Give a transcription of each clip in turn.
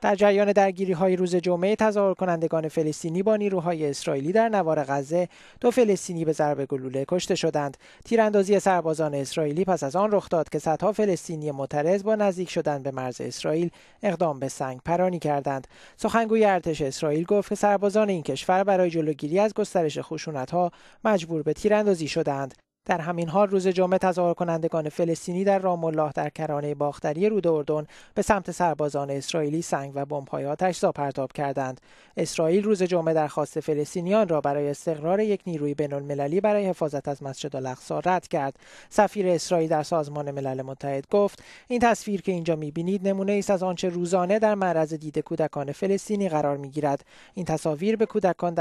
در جریان درگیری های روز جمعه تظاهر کنندگان فلسطینی با نیروهای اسرائیلی در نوار غزه دو فلسطینی به ضربه گلوله کشته شدند تیراندازی سربازان اسرائیلی پس از آن رخ داد که صدها فلسطینی معترض با نزدیک شدن به مرز اسرائیل اقدام به سنگ پرانی کردند سخنگوی ارتش اسرائیل گفت که سربازان این کشور برای جلوگیری از گسترش خشونت ها مجبور به تیراندازی شدند در همین حال روز جمعه تظاهر کنندگان فلسطینی در رام الله در کرانه باختری رود اردن به سمت سربازان اسرائیلی سنگ و بمب‌های آتش پرتاب کردند. اسرائیل روز جمعه درخواست فلسطینیان را برای استقرار یک نیروی بین‌المللی برای حفاظت از مسجد الاقصی رد کرد. سفیر اسرائیل در سازمان ملل متحد گفت: این تصویر که اینجا می‌بینید نمونه است از آنچه روزانه در معرض دید کودکان فلسطینی قرار می‌گیرد. این تصاویر به کودکان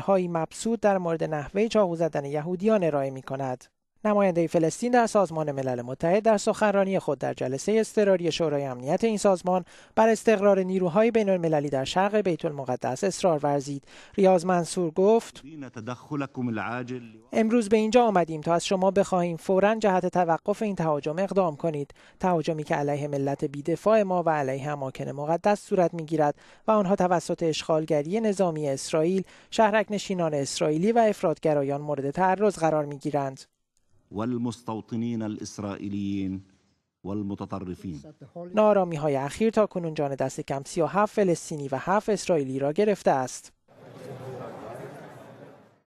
های مبسود در مورد نحوه چاقو یهودیان ارائه می‌کند. That. نماینده فلسطین در سازمان ملل متحد در سخنرانی خود در جلسه اضطراری شورای امنیت این سازمان بر استقرار نیروهای بین المللی در شرق بیت المقدس اصرار ورزید. ریاض منصور گفت: امروز به اینجا آمدیم تا از شما بخواهیم فورا جهت توقف این تهاجم اقدام کنید. تهاجمی که علیه ملت بیدفاع ما و علیه اماکن مقدس صورت میگیرد و آنها توسط اشغالگری نظامی اسرائیل، شهرک نشینان اسرائیلی و افرادگرایان مورد تعرض قرار میگیرند. والمستوطنین الاسرائیلیین والمتطرفین نارامی های اخیر تا کنون جان دست کم 37 فلسطینی و 7 اسرائیلی را گرفته است.